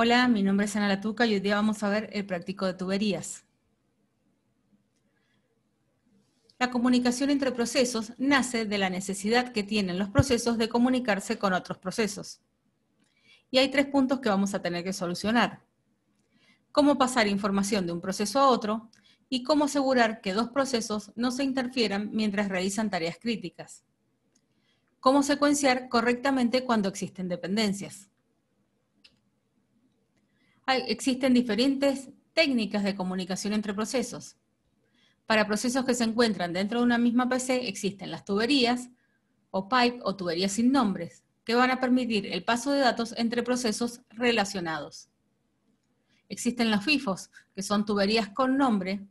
Hola, mi nombre es Ana Latuca y hoy día vamos a ver el práctico de tuberías. La comunicación entre procesos nace de la necesidad que tienen los procesos de comunicarse con otros procesos. Y hay tres puntos que vamos a tener que solucionar. Cómo pasar información de un proceso a otro y cómo asegurar que dos procesos no se interfieran mientras realizan tareas críticas. Cómo secuenciar correctamente cuando existen dependencias existen diferentes técnicas de comunicación entre procesos. Para procesos que se encuentran dentro de una misma PC existen las tuberías o pipe o tuberías sin nombres, que van a permitir el paso de datos entre procesos relacionados. Existen las FIFOs, que son tuberías con nombre,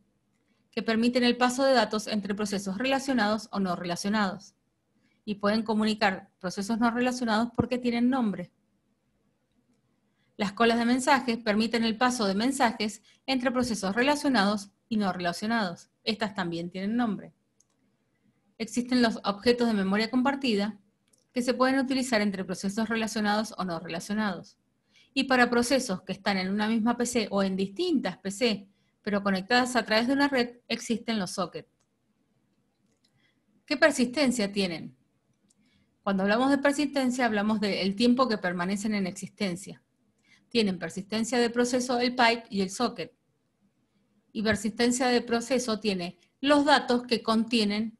que permiten el paso de datos entre procesos relacionados o no relacionados. Y pueden comunicar procesos no relacionados porque tienen nombre. Las colas de mensajes permiten el paso de mensajes entre procesos relacionados y no relacionados. Estas también tienen nombre. Existen los objetos de memoria compartida que se pueden utilizar entre procesos relacionados o no relacionados. Y para procesos que están en una misma PC o en distintas PC, pero conectadas a través de una red, existen los sockets. ¿Qué persistencia tienen? Cuando hablamos de persistencia, hablamos del tiempo que permanecen en existencia tienen persistencia de proceso el pipe y el socket. Y persistencia de proceso tiene los datos que contienen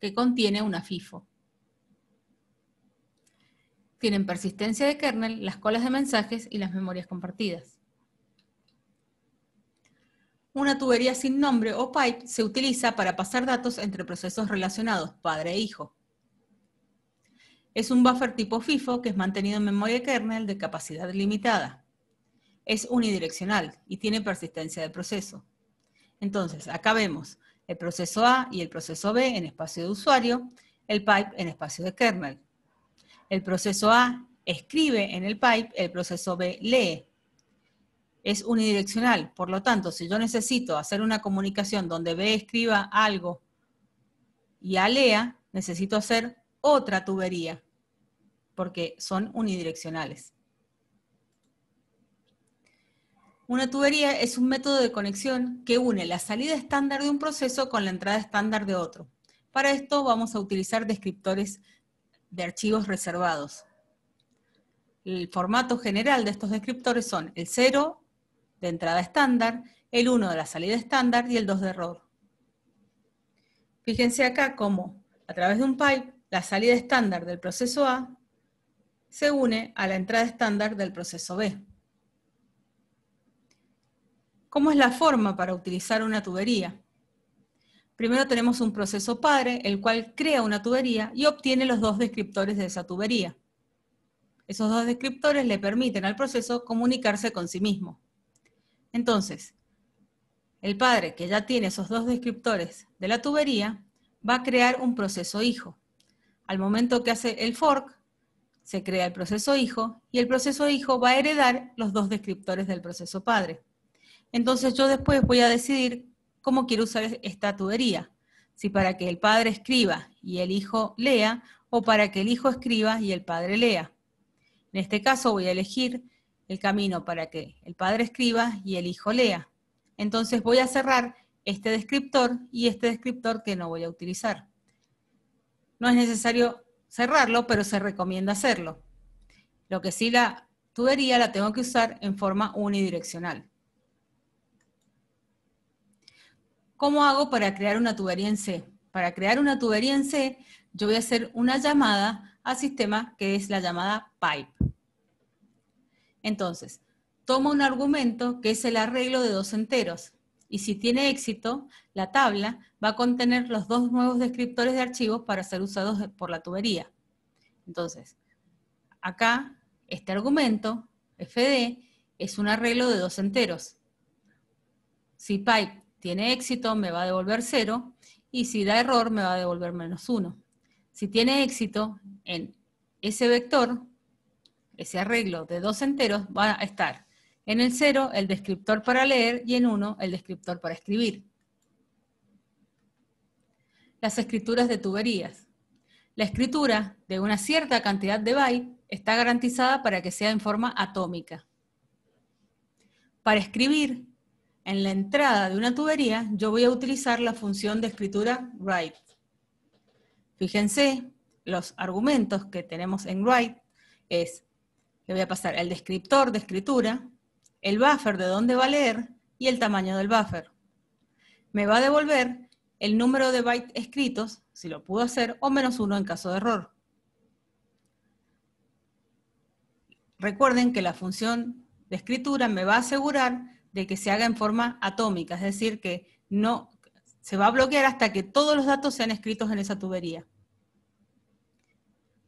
que contiene una FIFO. Tienen persistencia de kernel, las colas de mensajes y las memorias compartidas. Una tubería sin nombre o pipe se utiliza para pasar datos entre procesos relacionados, padre e hijo. Es un buffer tipo FIFO que es mantenido en memoria kernel de capacidad limitada. Es unidireccional y tiene persistencia de proceso. Entonces, acá vemos el proceso A y el proceso B en espacio de usuario, el pipe en espacio de kernel. El proceso A escribe en el pipe, el proceso B lee. Es unidireccional, por lo tanto, si yo necesito hacer una comunicación donde B escriba algo y A lea, necesito hacer otra tubería, porque son unidireccionales. Una tubería es un método de conexión que une la salida estándar de un proceso con la entrada estándar de otro. Para esto vamos a utilizar descriptores de archivos reservados. El formato general de estos descriptores son el 0 de entrada estándar, el 1 de la salida estándar y el 2 de error. Fíjense acá cómo a través de un pipe la salida estándar del proceso A se une a la entrada estándar del proceso B. ¿Cómo es la forma para utilizar una tubería? Primero tenemos un proceso padre, el cual crea una tubería y obtiene los dos descriptores de esa tubería. Esos dos descriptores le permiten al proceso comunicarse con sí mismo. Entonces, el padre que ya tiene esos dos descriptores de la tubería va a crear un proceso hijo. Al momento que hace el fork, se crea el proceso hijo y el proceso hijo va a heredar los dos descriptores del proceso padre. Entonces yo después voy a decidir cómo quiero usar esta tubería, si para que el padre escriba y el hijo lea o para que el hijo escriba y el padre lea. En este caso voy a elegir el camino para que el padre escriba y el hijo lea. Entonces voy a cerrar este descriptor y este descriptor que no voy a utilizar. No es necesario cerrarlo, pero se recomienda hacerlo. Lo que sí, la tubería la tengo que usar en forma unidireccional. ¿Cómo hago para crear una tubería en C? Para crear una tubería en C, yo voy a hacer una llamada al sistema que es la llamada pipe. Entonces, tomo un argumento que es el arreglo de dos enteros y si tiene éxito, la tabla va a contener los dos nuevos descriptores de archivos para ser usados por la tubería. Entonces, acá, este argumento, FD, es un arreglo de dos enteros. Si pipe tiene éxito, me va a devolver 0, y si da error, me va a devolver menos 1. Si tiene éxito, en ese vector, ese arreglo de dos enteros, va a estar en el 0, el descriptor para leer y en 1, el descriptor para escribir. Las escrituras de tuberías. La escritura de una cierta cantidad de bytes está garantizada para que sea en forma atómica. Para escribir, en la entrada de una tubería, yo voy a utilizar la función de escritura write. Fíjense, los argumentos que tenemos en write es le voy a pasar el descriptor de escritura el buffer de dónde va a leer y el tamaño del buffer. Me va a devolver el número de bytes escritos, si lo pudo hacer, o menos uno en caso de error. Recuerden que la función de escritura me va a asegurar de que se haga en forma atómica, es decir, que no se va a bloquear hasta que todos los datos sean escritos en esa tubería.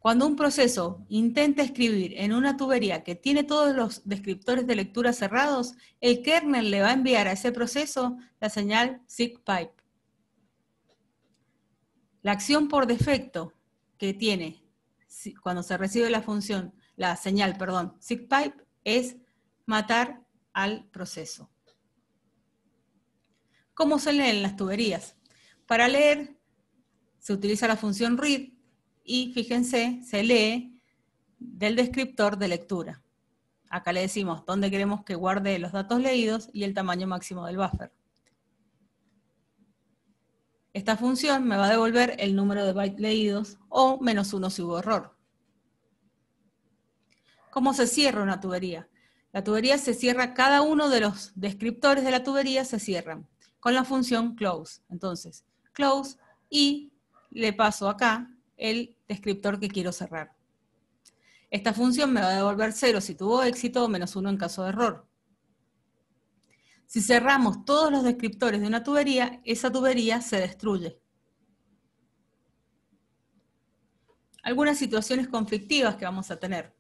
Cuando un proceso intenta escribir en una tubería que tiene todos los descriptores de lectura cerrados, el kernel le va a enviar a ese proceso la señal SIGPIPE. La acción por defecto que tiene cuando se recibe la función, la señal, perdón, SIGPIPE, es matar al proceso. ¿Cómo se leen las tuberías? Para leer se utiliza la función read y fíjense, se lee del descriptor de lectura. Acá le decimos dónde queremos que guarde los datos leídos y el tamaño máximo del buffer. Esta función me va a devolver el número de bytes leídos o menos uno si hubo error. ¿Cómo se cierra una tubería? La tubería se cierra, cada uno de los descriptores de la tubería se cierran con la función close. Entonces, close y le paso acá el descriptor que quiero cerrar. Esta función me va a devolver 0 si tuvo éxito o menos 1 en caso de error. Si cerramos todos los descriptores de una tubería, esa tubería se destruye. Algunas situaciones conflictivas que vamos a tener.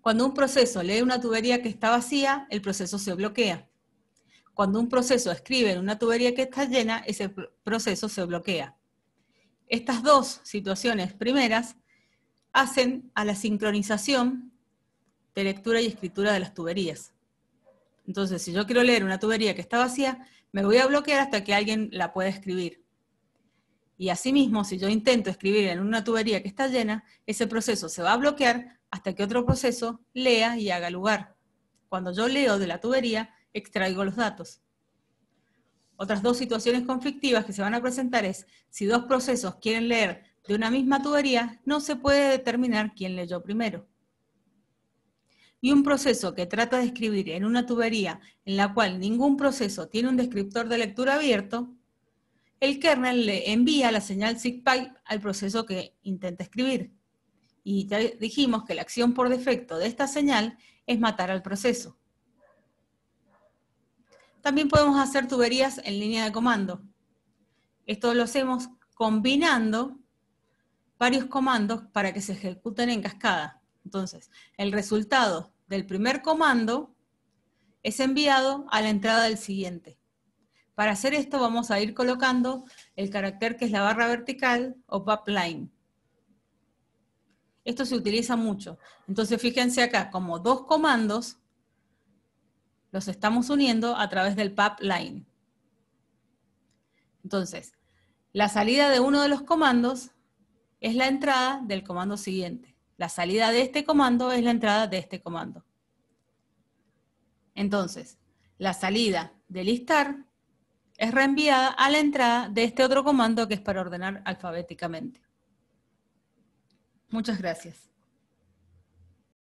Cuando un proceso lee una tubería que está vacía, el proceso se bloquea. Cuando un proceso escribe en una tubería que está llena, ese proceso se bloquea. Estas dos situaciones primeras hacen a la sincronización de lectura y escritura de las tuberías. Entonces, si yo quiero leer una tubería que está vacía, me voy a bloquear hasta que alguien la pueda escribir. Y asimismo, si yo intento escribir en una tubería que está llena, ese proceso se va a bloquear hasta que otro proceso lea y haga lugar. Cuando yo leo de la tubería, extraigo los datos. Otras dos situaciones conflictivas que se van a presentar es si dos procesos quieren leer de una misma tubería, no se puede determinar quién leyó primero. Y un proceso que trata de escribir en una tubería en la cual ningún proceso tiene un descriptor de lectura abierto, el kernel le envía la señal SIGPIPE al proceso que intenta escribir. Y ya dijimos que la acción por defecto de esta señal es matar al proceso. También podemos hacer tuberías en línea de comando. Esto lo hacemos combinando varios comandos para que se ejecuten en cascada. Entonces, el resultado del primer comando es enviado a la entrada del siguiente. Para hacer esto vamos a ir colocando el carácter que es la barra vertical o pipeline. Esto se utiliza mucho. Entonces fíjense acá, como dos comandos los estamos uniendo a través del line. Entonces, la salida de uno de los comandos es la entrada del comando siguiente. La salida de este comando es la entrada de este comando. Entonces, la salida de listar es reenviada a la entrada de este otro comando que es para ordenar alfabéticamente. Muchas gracias.